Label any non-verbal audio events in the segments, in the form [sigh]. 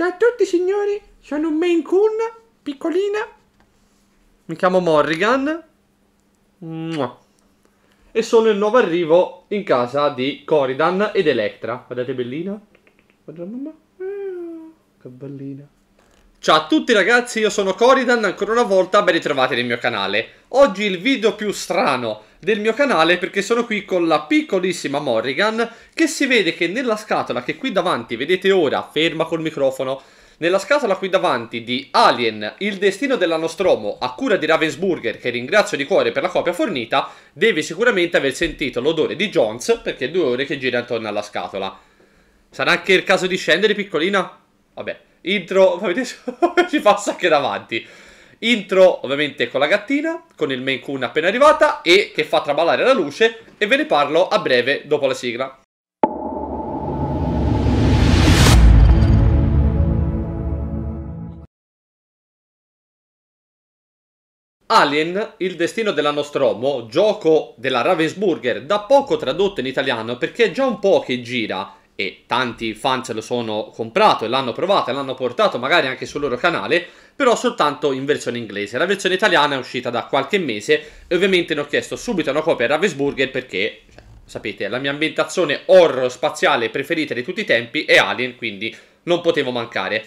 Ciao a tutti signori, sono un Main Kun, piccolina. Mi chiamo Morrigan. Mua. E sono il nuovo arrivo in casa di Coridan ed Electra. Guardate bellina. Guarda mamma. Ah, che bellina. Ciao a tutti ragazzi, io sono Coridan, ancora una volta ben ritrovati nel mio canale. Oggi il video più strano del mio canale perché sono qui con la piccolissima Morrigan che si vede che nella scatola che qui davanti, vedete ora, ferma col microfono, nella scatola qui davanti di Alien, il destino della Nostromo a cura di Ravensburger, che ringrazio di cuore per la copia fornita, deve sicuramente aver sentito l'odore di Jones perché è due ore che gira intorno alla scatola. Sarà anche il caso di scendere piccolina? Vabbè. Intro, [laughs] vedete, ci passa anche davanti. Intro ovviamente con la gattina, con il Maine Coon appena arrivata e che fa traballare la luce e ve ne parlo a breve dopo la sigla. Alien, il destino della Nostromo, gioco della Ravensburger, da poco tradotto in italiano perché è già un po' che gira e tanti fan se lo sono comprato e l'hanno provato e l'hanno portato magari anche sul loro canale, però soltanto in versione inglese. La versione italiana è uscita da qualche mese e ovviamente ne ho chiesto subito una copia a Ravensburger perché, cioè, sapete, la mia ambientazione horror spaziale preferita di tutti i tempi è Alien, quindi non potevo mancare.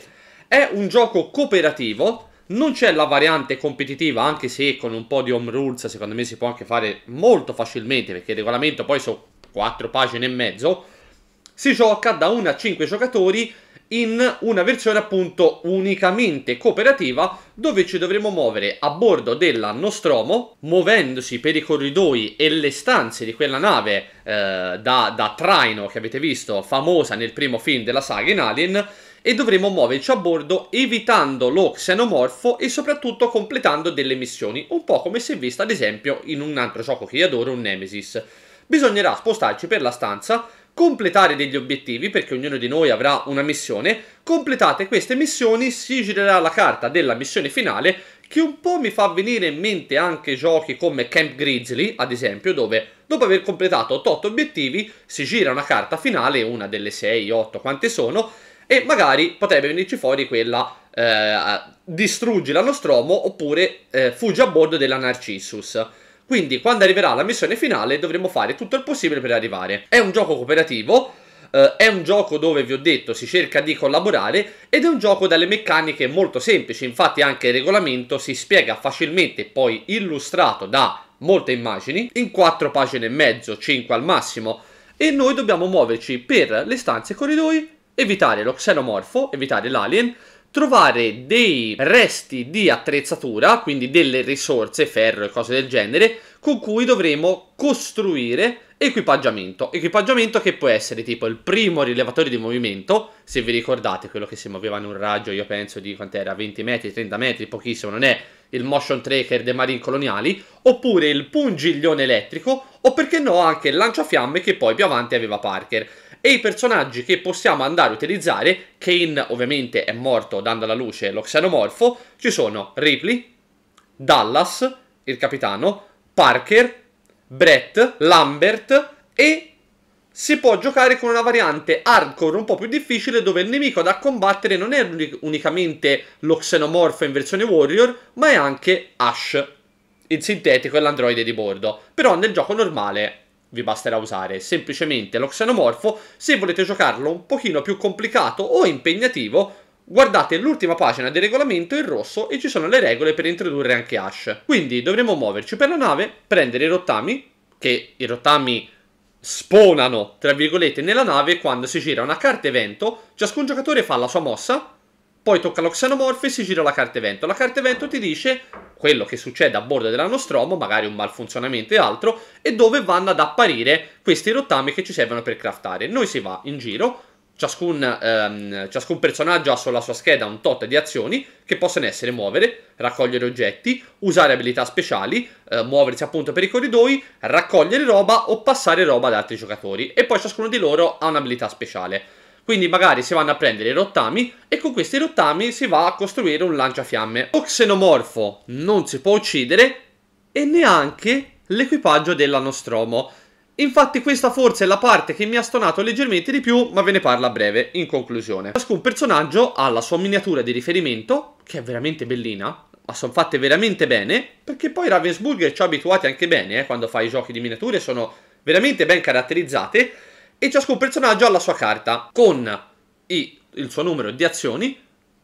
È un gioco cooperativo, non c'è la variante competitiva, anche se con un po' di home rules secondo me si può anche fare molto facilmente perché il regolamento poi sono 4 pagine e mezzo, si gioca da 1 a 5 giocatori in una versione appunto unicamente cooperativa dove ci dovremo muovere a bordo della Nostromo muovendosi per i corridoi e le stanze di quella nave eh, da, da traino che avete visto famosa nel primo film della saga in Alien e dovremo muoverci a bordo evitando lo xenomorfo e soprattutto completando delle missioni un po' come si è vista ad esempio in un altro gioco che io adoro un Nemesis bisognerà spostarci per la stanza completare degli obiettivi, perché ognuno di noi avrà una missione, completate queste missioni si girerà la carta della missione finale che un po' mi fa venire in mente anche giochi come Camp Grizzly, ad esempio, dove dopo aver completato 8 obiettivi si gira una carta finale, una delle 6, 8, quante sono, e magari potrebbe venirci fuori quella eh, distruggi la Nostromo oppure eh, fuggi a bordo della Narcissus. Quindi quando arriverà la missione finale dovremo fare tutto il possibile per arrivare. È un gioco cooperativo, Uh, è un gioco dove vi ho detto si cerca di collaborare ed è un gioco dalle meccaniche molto semplici, infatti anche il regolamento si spiega facilmente, poi illustrato da molte immagini, in 4 pagine e mezzo, 5 al massimo, e noi dobbiamo muoverci per le stanze e corridoi, evitare lo xenomorfo, evitare l'alien, trovare dei resti di attrezzatura, quindi delle risorse, ferro e cose del genere, con cui dovremo costruire equipaggiamento. Equipaggiamento che può essere tipo il primo rilevatore di movimento, se vi ricordate quello che si muoveva in un raggio, io penso di quant'era, 20 metri, 30 metri, pochissimo, non è il motion tracker dei marine coloniali, oppure il pungiglione elettrico, o perché no anche il lanciafiamme che poi più avanti aveva Parker e i personaggi che possiamo andare a utilizzare, Kane ovviamente è morto dando alla luce lo xenomorfo, ci sono Ripley, Dallas, il capitano, Parker, Brett, Lambert e si può giocare con una variante hardcore un po' più difficile dove il nemico da combattere non è unicamente lo xenomorfo in versione warrior, ma è anche Ash, il sintetico e l'androide di bordo. Però nel gioco normale vi basterà usare semplicemente lo xenomorfo. Se volete giocarlo un pochino più complicato o impegnativo, Guardate l'ultima pagina del regolamento in rosso e ci sono le regole per introdurre anche Ash. Quindi dovremo muoverci per la nave, prendere i rottami, che i rottami sponano, tra virgolette, nella nave quando si gira una carta evento, ciascun giocatore fa la sua mossa poi tocca allo Xenomorph e si gira la carta evento. La carta evento ti dice quello che succede a bordo della Nostromo, magari un malfunzionamento e altro, e dove vanno ad apparire questi rottami che ci servono per craftare. Noi si va in giro, Ciascun, ehm, ciascun, personaggio ha sulla sua scheda un tot di azioni che possono essere muovere, raccogliere oggetti, usare abilità speciali, eh, muoversi appunto per i corridoi, raccogliere roba o passare roba ad altri giocatori e poi ciascuno di loro ha un'abilità speciale. Quindi magari si vanno a prendere i rottami e con questi rottami si va a costruire un lanciafiamme. Oxenomorfo non si può uccidere e neanche l'equipaggio della Nostromo. Infatti questa forse è la parte che mi ha stonato leggermente di più, ma ve ne parla a breve, in conclusione. Ciascun personaggio ha la sua miniatura di riferimento, che è veramente bellina, ma sono fatte veramente bene, perché poi Ravensburger ci ha abituati anche bene, eh, quando fa i giochi di miniature, sono veramente ben caratterizzate, e ciascun personaggio ha la sua carta con i, il suo numero di azioni,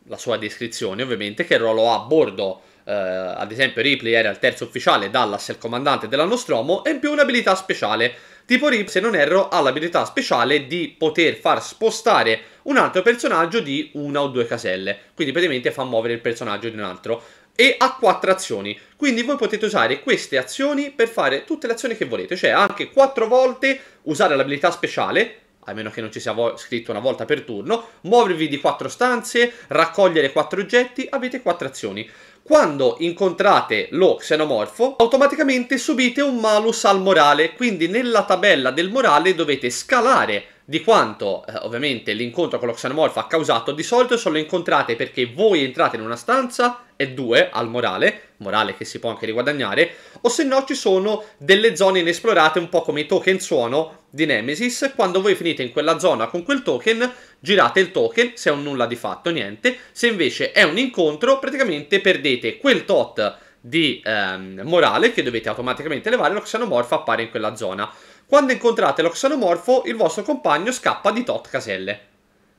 la sua descrizione ovviamente, che ruolo ha a bordo. Eh, ad esempio Ripley era il terzo ufficiale, Dallas è il comandante della Nostromo e in più un'abilità speciale. Tipo Rip, se non erro, ha l'abilità speciale di poter far spostare un altro personaggio di una o due caselle. Quindi praticamente fa muovere il personaggio di un altro e ha quattro azioni. Quindi voi potete usare queste azioni per fare tutte le azioni che volete, cioè anche quattro volte usare l'abilità speciale, a meno che non ci sia scritto una volta per turno, muovervi di quattro stanze, raccogliere quattro oggetti, avete quattro azioni. Quando incontrate lo xenomorfo, automaticamente subite un malus al morale, quindi nella tabella del morale dovete scalare di quanto eh, ovviamente l'incontro con lo xenomorfo ha causato, di solito sono incontrate perché voi entrate in una stanza e due al morale, morale che si può anche riguadagnare, o se no ci sono delle zone inesplorate un po' come i token suono di Nemesis, quando voi finite in quella zona con quel token, girate il token, se è un nulla di fatto niente, se invece è un incontro praticamente perdete quel tot di ehm, morale che dovete automaticamente elevare, lo xenomorfo appare in quella zona. Quando incontrate lo l'oxanomorfo, il vostro compagno scappa di tot caselle.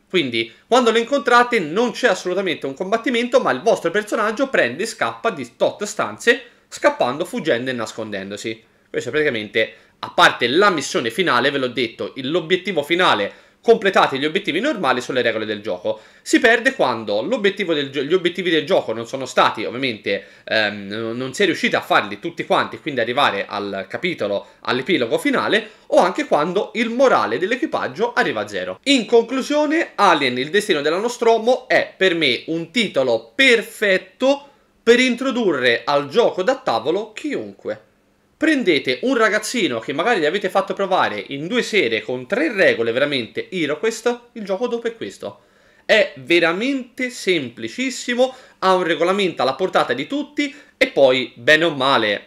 Quindi, quando lo incontrate non c'è assolutamente un combattimento, ma il vostro personaggio prende e scappa di tot stanze, scappando, fuggendo e nascondendosi. Questo è praticamente, a parte la missione finale, ve l'ho detto, l'obiettivo finale completati gli obiettivi normali sulle regole del gioco. Si perde quando del gli obiettivi del gioco non sono stati, ovviamente, ehm, non si è riusciti a farli tutti quanti, quindi arrivare al capitolo, all'epilogo finale, o anche quando il morale dell'equipaggio arriva a zero. In conclusione, Alien il destino della Nostromo è per me un titolo perfetto per introdurre al gioco da tavolo chiunque prendete un ragazzino che magari gli avete fatto provare in due sere con tre regole veramente Hero questo, il gioco dopo è questo. È veramente semplicissimo, ha un regolamento alla portata di tutti e poi, bene o male,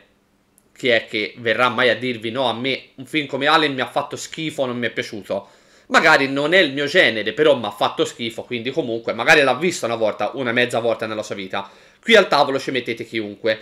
chi è che verrà mai a dirvi no a me un film come Alien mi ha fatto schifo, non mi è piaciuto. Magari non è il mio genere, però mi ha fatto schifo, quindi comunque magari l'ha visto una volta, una mezza volta nella sua vita. Qui al tavolo ci mettete chiunque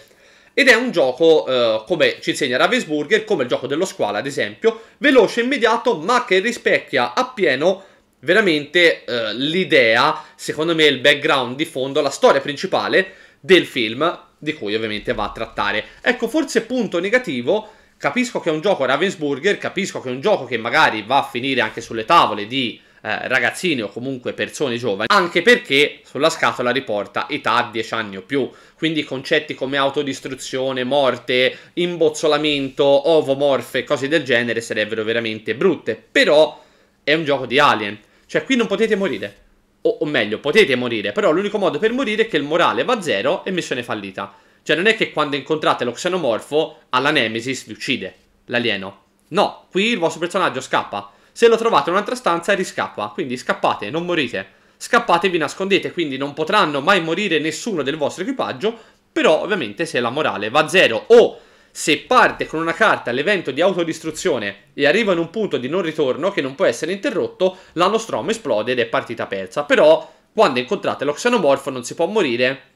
ed è un gioco, eh, come ci insegna Ravensburger, come il gioco dello squalo ad esempio, veloce e immediato ma che rispecchia appieno veramente eh, l'idea, secondo me il background di fondo, la storia principale del film di cui ovviamente va a trattare. Ecco, forse punto negativo, capisco che è un gioco Ravensburger, capisco che è un gioco che magari va a finire anche sulle tavole di eh, ragazzini o comunque persone giovani, anche perché sulla scatola riporta età 10 anni o più, quindi concetti come autodistruzione, morte, imbozzolamento, ovomorfe, cose del genere sarebbero veramente brutte, però è un gioco di Alien, cioè qui non potete morire, o, o meglio potete morire, però l'unico modo per morire è che il morale va a zero e missione fallita, cioè non è che quando incontrate lo xenomorfo alla Nemesis vi uccide l'alieno, no, qui il vostro personaggio scappa, se lo trovate in un'altra stanza riscappa, quindi scappate, non morite. Scappate e vi nascondete, quindi non potranno mai morire nessuno del vostro equipaggio, però ovviamente se la morale va a zero o se parte con una carta l'evento di autodistruzione e arriva in un punto di non ritorno che non può essere interrotto, L'anostromo esplode ed è partita persa. Però quando incontrate lo xenomorfo non si può morire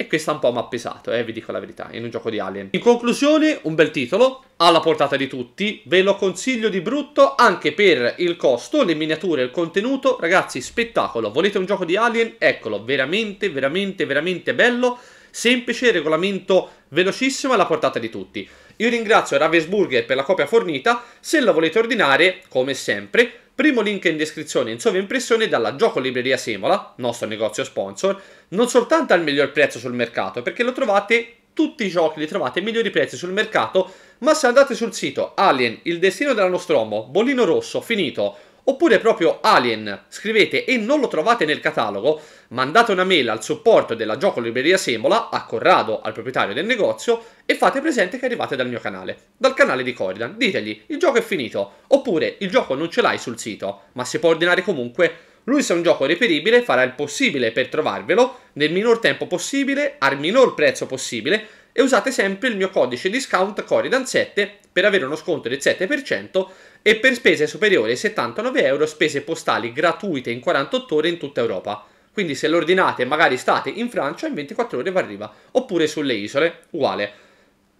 e questa un po' mi ha pesato, eh, vi dico la verità, in un gioco di Alien. In conclusione, un bel titolo, alla portata di tutti, ve lo consiglio di brutto anche per il costo, le miniature, il contenuto. Ragazzi, spettacolo, volete un gioco di Alien? Eccolo, veramente, veramente, veramente bello, semplice, regolamento velocissimo alla portata di tutti. Io ringrazio Ravensburger per la copia fornita, se la volete ordinare, come sempre, primo link in descrizione in sovraimpressione dalla Gioco Libreria Semola, nostro negozio sponsor, non soltanto al miglior prezzo sul mercato, perché lo trovate tutti i giochi li trovate ai migliori prezzi sul mercato, ma se andate sul sito Alien, il destino della Nostromo, bollino rosso, finito, oppure proprio Alien, scrivete e non lo trovate nel catalogo, mandate una mail al supporto della Gioco Libreria Semola, a Corrado, al proprietario del negozio, e fate presente che arrivate dal mio canale, dal canale di Corridan. Ditegli, il gioco è finito, oppure il gioco non ce l'hai sul sito, ma si può ordinare comunque. Lui se è un gioco reperibile farà il possibile per trovarvelo nel minor tempo possibile, al minor prezzo possibile, e usate sempre il mio codice discount Corridan7 per avere uno sconto del 7% e per spese superiori ai 79 euro spese postali gratuite in 48 ore in tutta Europa. Quindi se l'ordinate, magari state in Francia, in 24 ore vi arriva. Oppure sulle isole, uguale.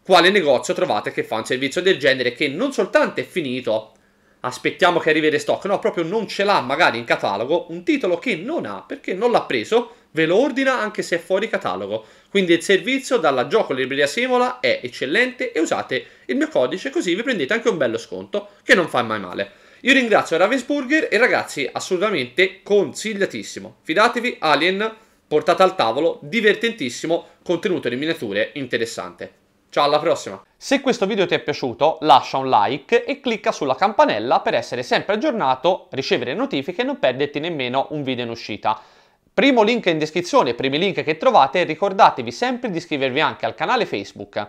Quale negozio trovate che fa un servizio del genere che non soltanto è finito, aspettiamo che arrivi il restock, no, proprio non ce l'ha magari in catalogo, un titolo che non ha perché non l'ha preso, ve lo ordina anche se è fuori catalogo. Quindi il servizio dalla Gioco Libreria Simola è eccellente e usate il mio codice così vi prendete anche un bello sconto che non fa mai male. Io ringrazio Ravensburger e ragazzi, assolutamente consigliatissimo. Fidatevi, Alien, portata al tavolo, divertentissimo, contenuto di miniature interessante. Ciao, alla prossima! Se questo video ti è piaciuto lascia un like e clicca sulla campanella per essere sempre aggiornato, ricevere notifiche e non perderti nemmeno un video in uscita. Primo link in descrizione, primi link che trovate, ricordatevi sempre di iscrivervi anche al canale Facebook